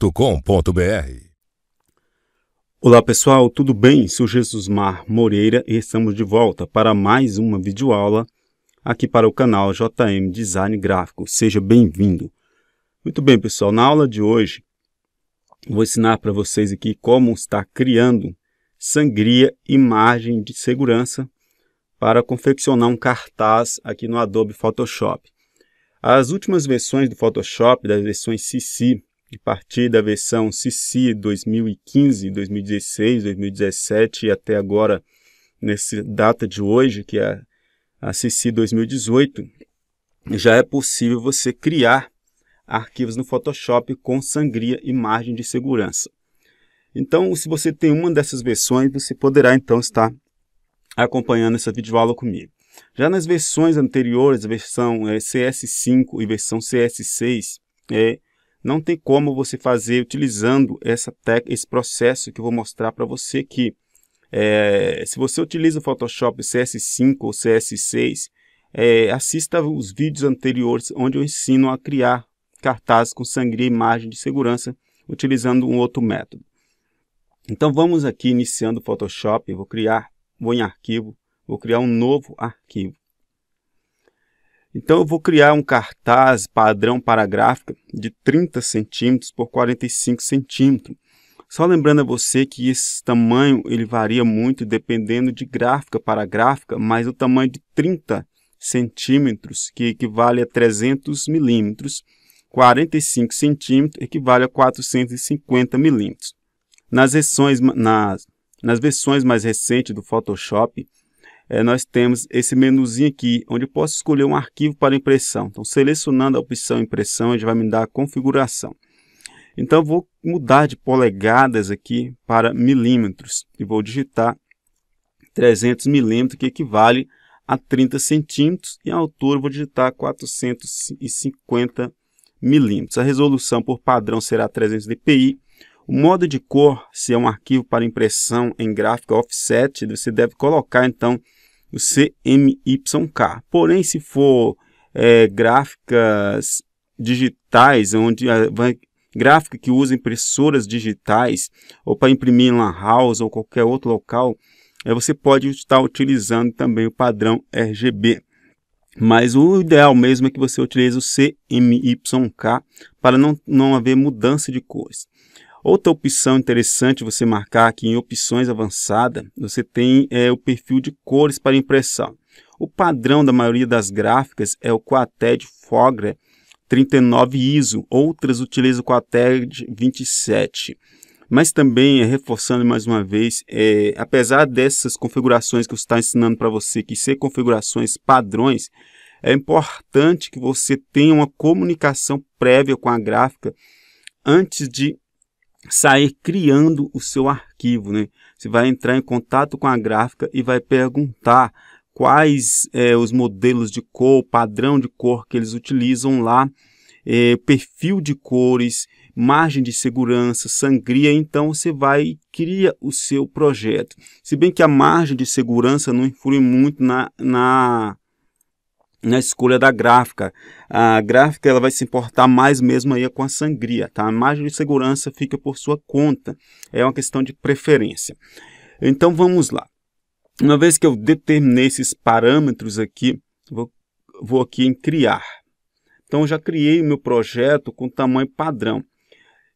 www.ecr.com.br Olá pessoal, tudo bem? Sou Jesus Mar Moreira e estamos de volta para mais uma videoaula aqui para o canal JM Design Gráfico. Seja bem-vindo! Muito bem pessoal, na aula de hoje vou ensinar para vocês aqui como está criando sangria e margem de segurança para confeccionar um cartaz aqui no Adobe Photoshop. As últimas versões do Photoshop, das versões CC, de partir da versão CC 2015, 2016, 2017 e até agora, nessa data de hoje, que é a CC 2018, já é possível você criar arquivos no Photoshop com sangria e margem de segurança. Então, se você tem uma dessas versões, você poderá então estar acompanhando essa videoaula comigo. Já nas versões anteriores, a versão é, eh, CS5 e versão CS6, é, não tem como você fazer utilizando essa tec esse processo que eu vou mostrar para você aqui. É, se você utiliza o Photoshop CS5 ou CS6, é, assista os vídeos anteriores onde eu ensino a criar cartazes com sangria e imagem de segurança utilizando um outro método. Então vamos aqui iniciando o Photoshop, vou criar, vou em arquivo, vou criar um novo arquivo. Então eu vou criar um cartaz padrão para gráfica de 30 centímetros por 45 centímetros. Só lembrando a você que esse tamanho ele varia muito dependendo de gráfica para gráfica, mas o tamanho de 30 centímetros, que equivale a 300 milímetros, 45 centímetros equivale a 450 milímetros. Nas, nas, nas versões mais recentes do Photoshop, é, nós temos esse menuzinho aqui, onde eu posso escolher um arquivo para impressão. Então, selecionando a opção impressão, ele vai me dar a configuração. Então, vou mudar de polegadas aqui para milímetros e vou digitar 300 milímetros, que equivale a 30 centímetros, e a altura vou digitar 450 milímetros. A resolução por padrão será 300 dpi. O modo de cor, se é um arquivo para impressão em gráfico offset, você deve colocar, então, o CMYK. Porém, se for é, gráficas digitais, onde a, é, vai, gráfica que usa impressoras digitais ou para imprimir em lan house ou qualquer outro local, é, você pode estar utilizando também o padrão RGB. Mas o ideal mesmo é que você utilize o CMYK para não, não haver mudança de cores. Outra opção interessante você marcar aqui em opções avançada, você tem é, o perfil de cores para impressão. O padrão da maioria das gráficas é o Quated Fogra 39 ISO, outras utilizam o Quated 27. Mas também, é, reforçando mais uma vez, é, apesar dessas configurações que eu estou ensinando para você, que ser configurações padrões, é importante que você tenha uma comunicação prévia com a gráfica antes de sair criando o seu arquivo. Né? Você vai entrar em contato com a gráfica e vai perguntar quais é, os modelos de cor, padrão de cor que eles utilizam lá, é, perfil de cores, margem de segurança, sangria, então você vai e cria o seu projeto. Se bem que a margem de segurança não influi muito na, na na escolha da gráfica. A gráfica ela vai se importar mais mesmo aí com a sangria, tá? A margem de segurança fica por sua conta, é uma questão de preferência. Então vamos lá. Uma vez que eu determinei esses parâmetros aqui, vou, vou aqui em criar. Então já criei o meu projeto com tamanho padrão.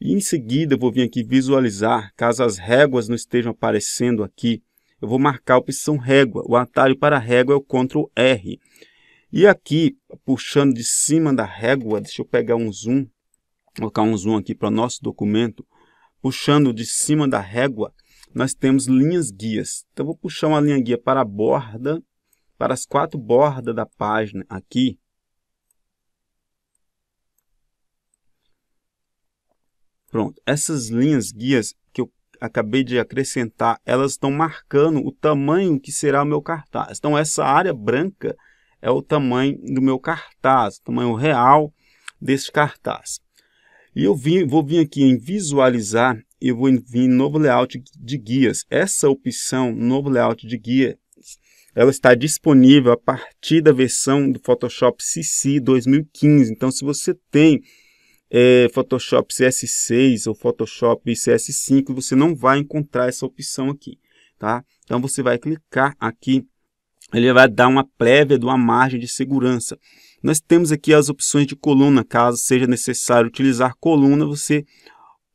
E em seguida eu vou vir aqui visualizar, caso as réguas não estejam aparecendo aqui, eu vou marcar a opção régua. O atalho para régua é o Ctrl R. E aqui, puxando de cima da régua, deixa eu pegar um zoom, colocar um zoom aqui para o nosso documento, puxando de cima da régua, nós temos linhas guias. Então, vou puxar uma linha guia para a borda, para as quatro bordas da página aqui. Pronto, essas linhas guias que eu acabei de acrescentar, elas estão marcando o tamanho que será o meu cartaz. Então, essa área branca é o tamanho do meu cartaz, o tamanho real desse cartaz. E eu vim, vou vir aqui em visualizar e vou vir em novo layout de guias. Essa opção, novo layout de guia, ela está disponível a partir da versão do Photoshop CC 2015. Então, se você tem é, Photoshop CS6 ou Photoshop CS5, você não vai encontrar essa opção aqui. Tá? Então, você vai clicar aqui ele vai dar uma prévia de uma margem de segurança. Nós temos aqui as opções de coluna, caso seja necessário utilizar coluna, você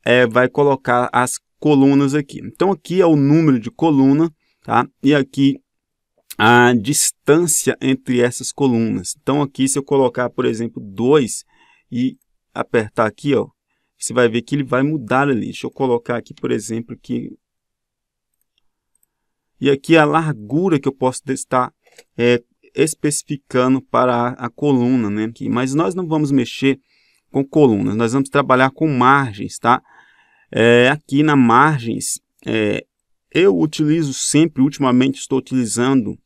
é, vai colocar as colunas aqui. Então aqui é o número de coluna, tá? E aqui a distância entre essas colunas. Então aqui se eu colocar, por exemplo, 2 e apertar aqui, ó, você vai ver que ele vai mudar ali. Deixa eu colocar aqui, por exemplo, que e aqui a largura que eu posso estar é, especificando para a, a coluna, né? Aqui. Mas nós não vamos mexer com colunas, nós vamos trabalhar com margens, tá? É, aqui na margens, é, eu utilizo sempre, ultimamente estou utilizando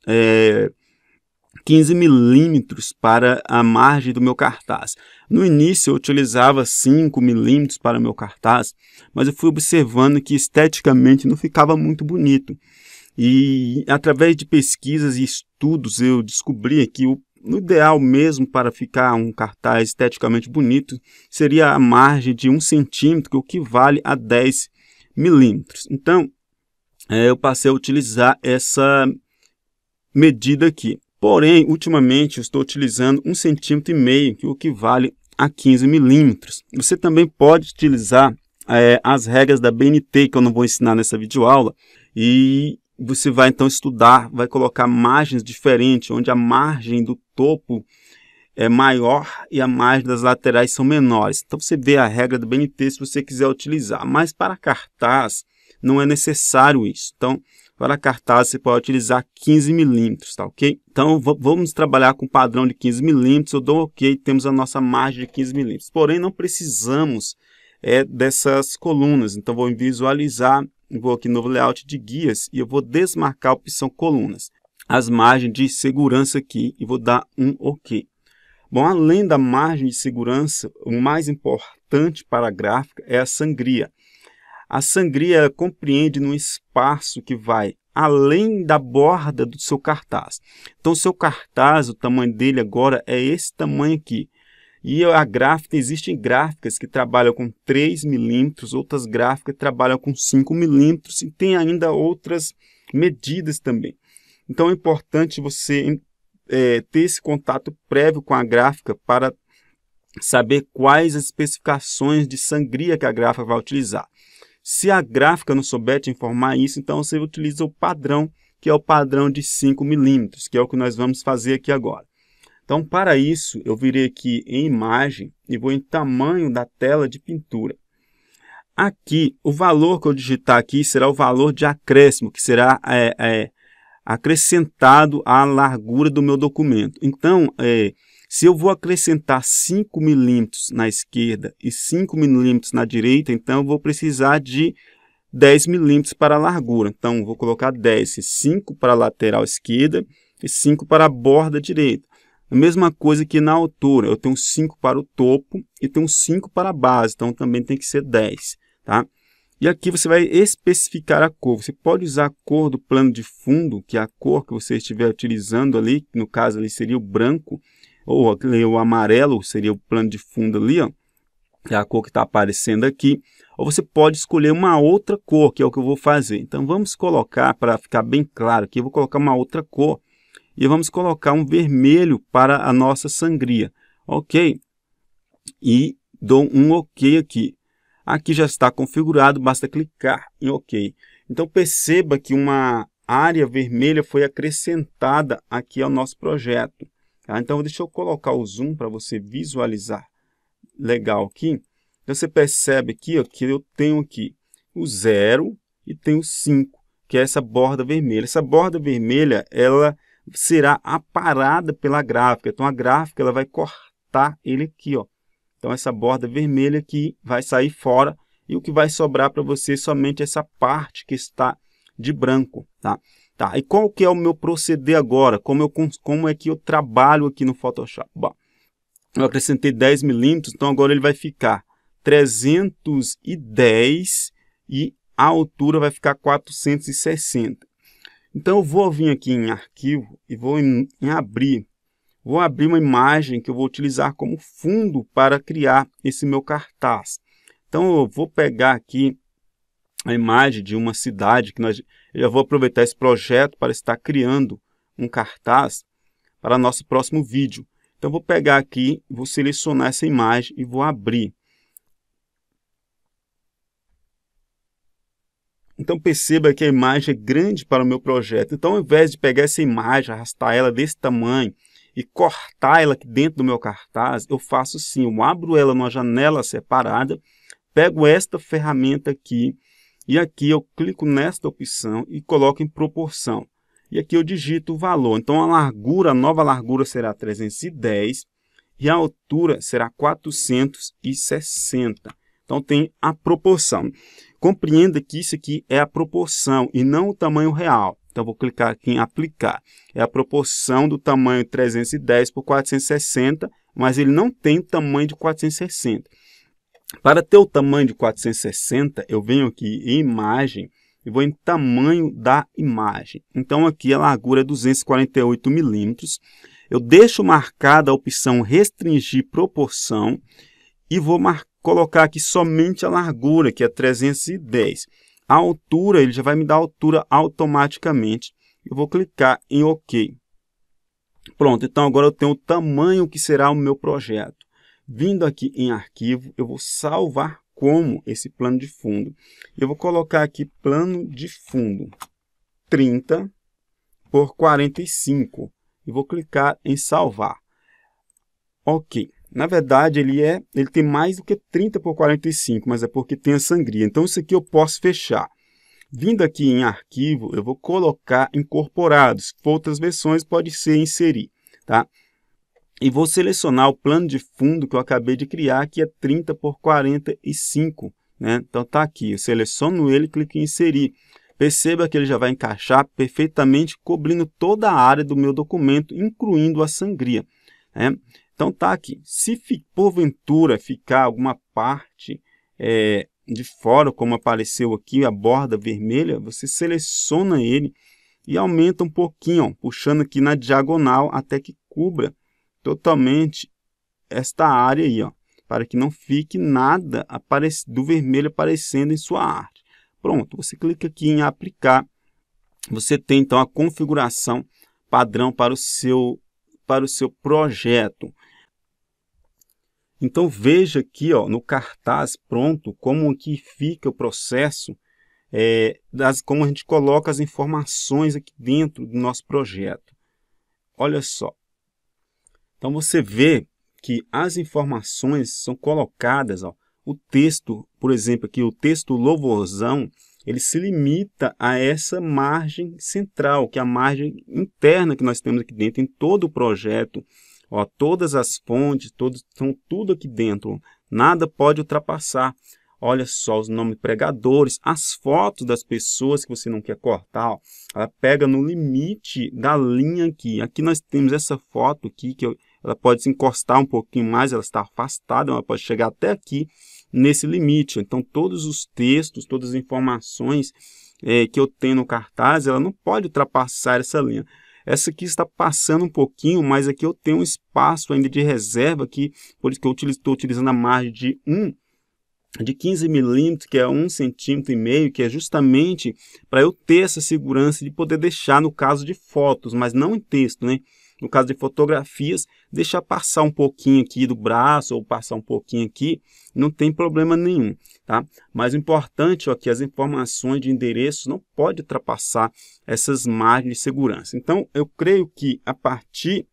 15 é, milímetros para a margem do meu cartaz. No início eu utilizava 5 milímetros para o meu cartaz, mas eu fui observando que esteticamente não ficava muito bonito. E através de pesquisas e estudos eu descobri que o ideal mesmo para ficar um cartaz esteticamente bonito seria a margem de 1 centímetro, o que vale a 10 milímetros. Então, eh, eu passei a utilizar essa medida aqui. Porém, ultimamente eu estou utilizando e meio que é o que vale a 15 milímetros. Você também pode utilizar é, as regras da BNT, que eu não vou ensinar nessa videoaula, e você vai então estudar, vai colocar margens diferentes, onde a margem do topo é maior e a margem das laterais são menores. Então você vê a regra do BNT se você quiser utilizar, mas para cartaz não é necessário isso. Então, para cartaz você pode utilizar 15 milímetros, tá ok? Então vamos trabalhar com o padrão de 15 milímetros, eu dou ok, temos a nossa margem de 15 milímetros. Porém, não precisamos é, dessas colunas, então vou visualizar vou aqui no layout de guias e eu vou desmarcar a opção colunas. As margens de segurança aqui e vou dar um OK. Bom, além da margem de segurança, o mais importante para a gráfica é a sangria. A sangria compreende no espaço que vai além da borda do seu cartaz. Então, seu cartaz, o tamanho dele agora é esse tamanho aqui. E a gráfica, existem gráficas que trabalham com 3 milímetros, outras gráficas que trabalham com 5 milímetros e tem ainda outras medidas também. Então é importante você é, ter esse contato prévio com a gráfica para saber quais as especificações de sangria que a gráfica vai utilizar. Se a gráfica não souber te informar isso, então você utiliza o padrão, que é o padrão de 5 milímetros, que é o que nós vamos fazer aqui agora. Então, para isso, eu virei aqui em imagem e vou em tamanho da tela de pintura. Aqui, o valor que eu digitar aqui será o valor de acréscimo, que será é, é, acrescentado à largura do meu documento. Então, é, se eu vou acrescentar 5 milímetros na esquerda e 5 milímetros na direita, então eu vou precisar de 10 milímetros para a largura. Então, vou colocar 10, 5 para a lateral esquerda e 5 para a borda direita. A mesma coisa que na altura, eu tenho 5 para o topo e tenho 5 para a base, então também tem que ser 10, tá? E aqui você vai especificar a cor. Você pode usar a cor do plano de fundo, que é a cor que você estiver utilizando ali, no caso ali seria o branco, ou o amarelo seria o plano de fundo ali, ó, que é a cor que está aparecendo aqui. Ou você pode escolher uma outra cor, que é o que eu vou fazer. Então vamos colocar, para ficar bem claro aqui, eu vou colocar uma outra cor e vamos colocar um vermelho para a nossa sangria. Ok. E dou um OK aqui. Aqui já está configurado, basta clicar em OK. Então perceba que uma área vermelha foi acrescentada aqui ao nosso projeto. Tá? Então deixa eu colocar o zoom para você visualizar legal aqui. Então, você percebe aqui ó, que eu tenho aqui o 0 e tenho o 5, que é essa borda vermelha. Essa borda vermelha, ela será aparada pela gráfica. Então, a gráfica ela vai cortar ele aqui. Ó. Então, essa borda vermelha aqui vai sair fora e o que vai sobrar para você é somente essa parte que está de branco. Tá? Tá, e qual que é o meu proceder agora? Como, eu, como é que eu trabalho aqui no Photoshop? Bom, eu acrescentei 10 milímetros, então agora ele vai ficar 310 e a altura vai ficar 460. Então eu vou vir aqui em arquivo e vou em, em abrir. Vou abrir uma imagem que eu vou utilizar como fundo para criar esse meu cartaz. Então eu vou pegar aqui a imagem de uma cidade que nós eu já vou aproveitar esse projeto para estar criando um cartaz para nosso próximo vídeo. Então vou pegar aqui, vou selecionar essa imagem e vou abrir. Então perceba que a imagem é grande para o meu projeto. Então ao invés de pegar essa imagem, arrastar ela desse tamanho e cortar ela aqui dentro do meu cartaz, eu faço assim, eu abro ela numa janela separada, pego esta ferramenta aqui e aqui eu clico nesta opção e coloco em proporção. E aqui eu digito o valor. Então a largura, a nova largura será 310 e a altura será 460. Então tem a proporção. Compreenda que isso aqui é a proporção e não o tamanho real. Então, vou clicar aqui em aplicar. É a proporção do tamanho 310 por 460, mas ele não tem o tamanho de 460. Para ter o tamanho de 460, eu venho aqui em imagem e vou em tamanho da imagem. Então, aqui a largura é 248 milímetros. Eu deixo marcada a opção restringir proporção e vou marcar colocar aqui somente a largura, que é 310. A altura, ele já vai me dar a altura automaticamente. Eu vou clicar em OK. Pronto, então agora eu tenho o tamanho que será o meu projeto. Vindo aqui em arquivo, eu vou salvar como esse plano de fundo. Eu vou colocar aqui plano de fundo 30 por 45 e vou clicar em salvar. OK. Na verdade, ele é, ele tem mais do que 30 por 45, mas é porque tem a sangria. Então, isso aqui eu posso fechar. Vindo aqui em arquivo, eu vou colocar incorporados. Outras versões pode ser inserir, tá? E vou selecionar o plano de fundo que eu acabei de criar, que é 30 por 45, né? Então, tá aqui. Eu seleciono ele, clico em inserir. Perceba que ele já vai encaixar perfeitamente, cobrindo toda a área do meu documento, incluindo a sangria. Né? Então tá aqui. Se porventura ficar alguma parte é, de fora, como apareceu aqui, a borda vermelha, você seleciona ele e aumenta um pouquinho, ó, puxando aqui na diagonal até que cubra totalmente esta área aí, ó, para que não fique nada do vermelho aparecendo em sua arte. Pronto, você clica aqui em aplicar, você tem então a configuração padrão para o seu, para o seu projeto. Então veja aqui ó, no cartaz pronto como aqui fica o processo, é, das, como a gente coloca as informações aqui dentro do nosso projeto. Olha só. Então você vê que as informações são colocadas, ó, o texto, por exemplo, aqui o texto louvorzão, ele se limita a essa margem central, que é a margem interna que nós temos aqui dentro em todo o projeto, Ó, todas as pontes, todos, estão tudo aqui dentro. Nada pode ultrapassar. Olha só os nomes pregadores, as fotos das pessoas que você não quer cortar. Ó, ela pega no limite da linha aqui. Aqui nós temos essa foto aqui, que ela pode se encostar um pouquinho mais, ela está afastada, ela pode chegar até aqui nesse limite. Então, todos os textos, todas as informações é, que eu tenho no cartaz, ela não pode ultrapassar essa linha. Essa aqui está passando um pouquinho, mas aqui eu tenho um espaço ainda de reserva aqui, por isso que eu estou utilizando a margem de 1 de 15 milímetros, que é 1,5 centímetro e meio, que é justamente para eu ter essa segurança de poder deixar no caso de fotos, mas não em texto, né? no caso de fotografias, deixa passar um pouquinho aqui do braço ou passar um pouquinho aqui, não tem problema nenhum, tá? Mas o importante é que as informações de endereço não pode ultrapassar essas margens de segurança. Então, eu creio que a partir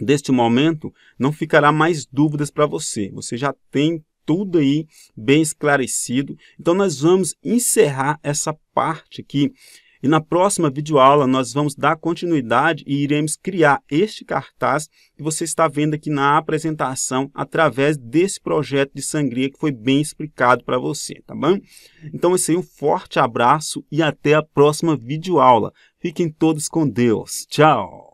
deste momento não ficará mais dúvidas para você. Você já tem tudo aí bem esclarecido. Então, nós vamos encerrar essa parte aqui e na próxima videoaula nós vamos dar continuidade e iremos criar este cartaz que você está vendo aqui na apresentação através desse projeto de sangria que foi bem explicado para você, tá bom? Então, esse aí um forte abraço e até a próxima videoaula. Fiquem todos com Deus. Tchau!